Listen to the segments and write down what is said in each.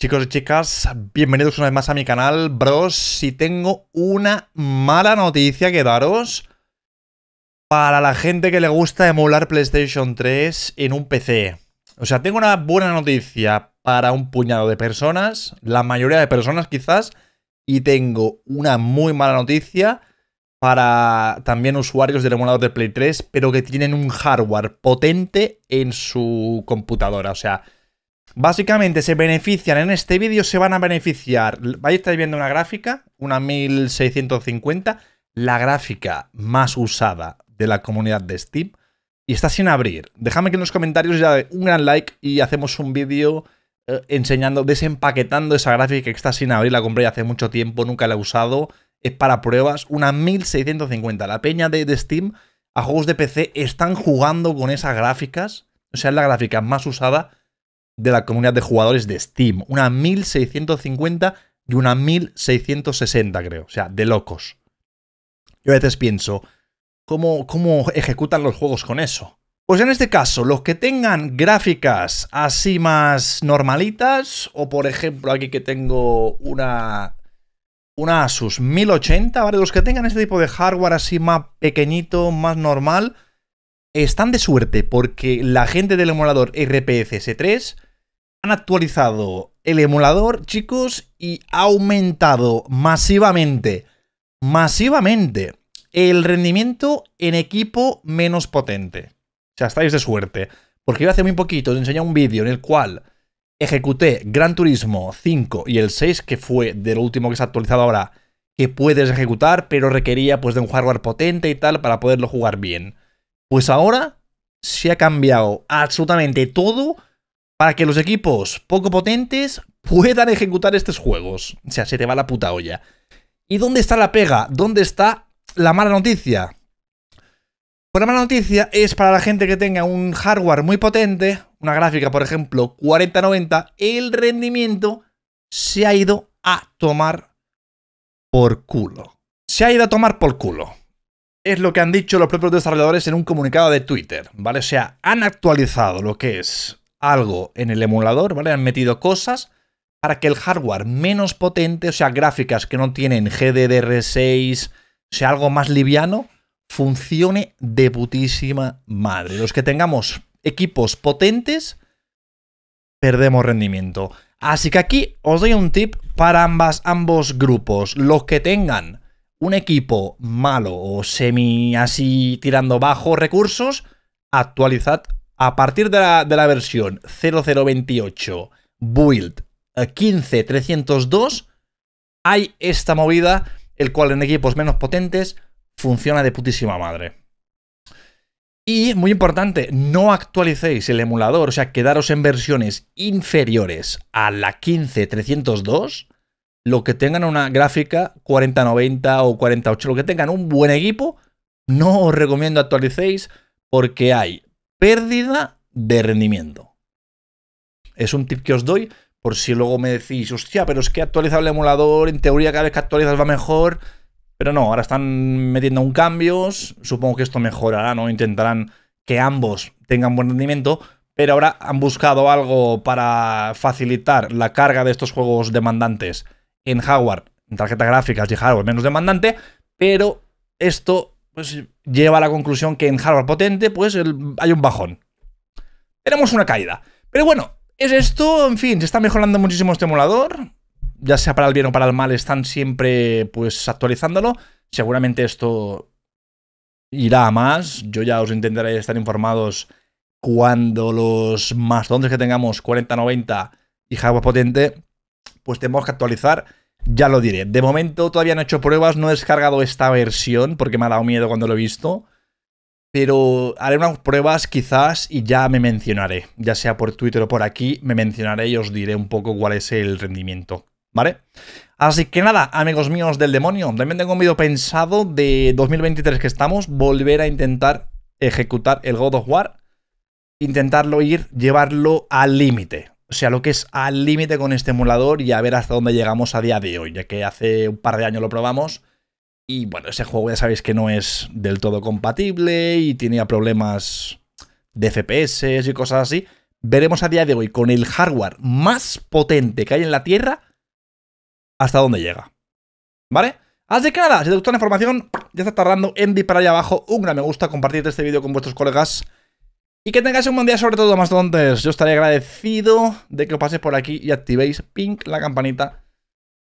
Chicos y chicas, bienvenidos una vez más a mi canal, bros. Si tengo una mala noticia que daros para la gente que le gusta emular PlayStation 3 en un PC. O sea, tengo una buena noticia para un puñado de personas, la mayoría de personas quizás, y tengo una muy mala noticia para también usuarios del emulador de Play 3, pero que tienen un hardware potente en su computadora. O sea, Básicamente se benefician, en este vídeo se van a beneficiar, ahí estáis viendo una gráfica, una 1650, la gráfica más usada de la comunidad de Steam, y está sin abrir. Déjame que en los comentarios ya un gran like y hacemos un vídeo eh, enseñando, desempaquetando esa gráfica que está sin abrir, la compré hace mucho tiempo, nunca la he usado, es para pruebas, una 1650. La peña de, de Steam a juegos de PC están jugando con esas gráficas, o sea, es la gráfica más usada de la comunidad de jugadores de Steam. Una 1650 y una 1660, creo. O sea, de locos. Yo a veces pienso, ¿cómo, cómo ejecutan los juegos con eso? Pues en este caso, los que tengan gráficas así más normalitas, o por ejemplo aquí que tengo una, una Asus 1080, ¿vale? Los que tengan este tipo de hardware así más pequeñito, más normal, están de suerte porque la gente del emulador RPCS3 han actualizado el emulador, chicos, y ha aumentado masivamente, masivamente, el rendimiento en equipo menos potente. O sea, estáis de suerte. Porque yo hace muy poquito os enseñé un vídeo en el cual ejecuté Gran Turismo 5 y el 6, que fue del último que se ha actualizado ahora, que puedes ejecutar, pero requería pues de un hardware potente y tal para poderlo jugar bien. Pues ahora se ha cambiado absolutamente todo para que los equipos poco potentes puedan ejecutar estos juegos. O sea, se te va la puta olla. ¿Y dónde está la pega? ¿Dónde está la mala noticia? Pues la mala noticia es para la gente que tenga un hardware muy potente, una gráfica, por ejemplo, 4090, el rendimiento se ha ido a tomar por culo. Se ha ido a tomar por culo. Es lo que han dicho los propios desarrolladores en un comunicado de Twitter, ¿vale? O sea, han actualizado lo que es algo en el emulador, ¿vale? Han metido cosas para que el hardware menos potente, o sea, gráficas que no tienen GDDR6, o sea, algo más liviano, funcione de putísima madre. Los que tengamos equipos potentes, perdemos rendimiento. Así que aquí os doy un tip para ambas, ambos grupos. Los que tengan un equipo malo o semi así tirando bajo recursos, actualizad a partir de la, versión 0028 build 15302 eh, hay esta movida, el cual en equipos menos potentes funciona de putísima madre. Y muy importante, no actualicéis el emulador, o sea, quedaros en versiones inferiores a la 15302, lo que tengan una gráfica 4090 o 48, lo que tengan un buen equipo, no os recomiendo actualicéis porque hay pérdida de rendimiento. Es un tip que os doy por si luego me decís, hostia, pero es que actualiza el emulador, en teoría cada vez que actualizas va mejor, pero no, ahora están metiendo un cambios, supongo que esto mejorará, ¿no? Intentarán que ambos tengan buen rendimiento, pero ahora han buscado algo para facilitar la carga de estos juegos demandantes en hardware, en tarjetas gráficas y hardware menos demandante, pero esto, pues lleva a la conclusión que en hardware potente, pues hay un bajón. Tenemos una caída. Pero bueno, es esto, en fin, se está mejorando muchísimo este emulador. Ya sea para el bien o para el mal, están siempre pues actualizándolo. Seguramente esto irá a más. Yo ya os intentaré estar informados cuando los más mastodontes que tengamos 40 90 y hardware potente, pues tenemos que actualizar ya lo diré. De momento todavía no he hecho pruebas, no he descargado esta versión porque me ha dado miedo cuando lo he visto. Pero haré unas pruebas quizás y ya me mencionaré. Ya sea por Twitter o por aquí, me mencionaré y os diré un poco cuál es el rendimiento. ¿Vale? Así que nada, amigos míos del demonio, también tengo un vídeo pensado de 2023 que estamos, volver a intentar ejecutar el God of War, intentarlo ir, llevarlo al límite, o sea, lo que es al límite con este emulador y a ver hasta dónde llegamos a día de hoy, ya que hace un par de años lo probamos. Y bueno, ese juego ya sabéis que no es del todo compatible y tenía problemas de FPS y cosas así. Veremos a día de hoy con el hardware más potente que hay en la Tierra hasta dónde llega. ¿Vale? Así que nada, si te gustó la información, ya está tardando en disparar allá abajo un gran me gusta, compartir este vídeo con vuestros colegas y que tengáis un buen día sobre todo, más mastodontes. Yo estaré agradecido de que os paséis por aquí y activéis pink la campanita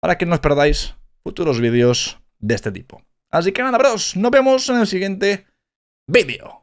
para que no os perdáis futuros vídeos de este tipo. Así que nada, bros, nos vemos en el siguiente vídeo.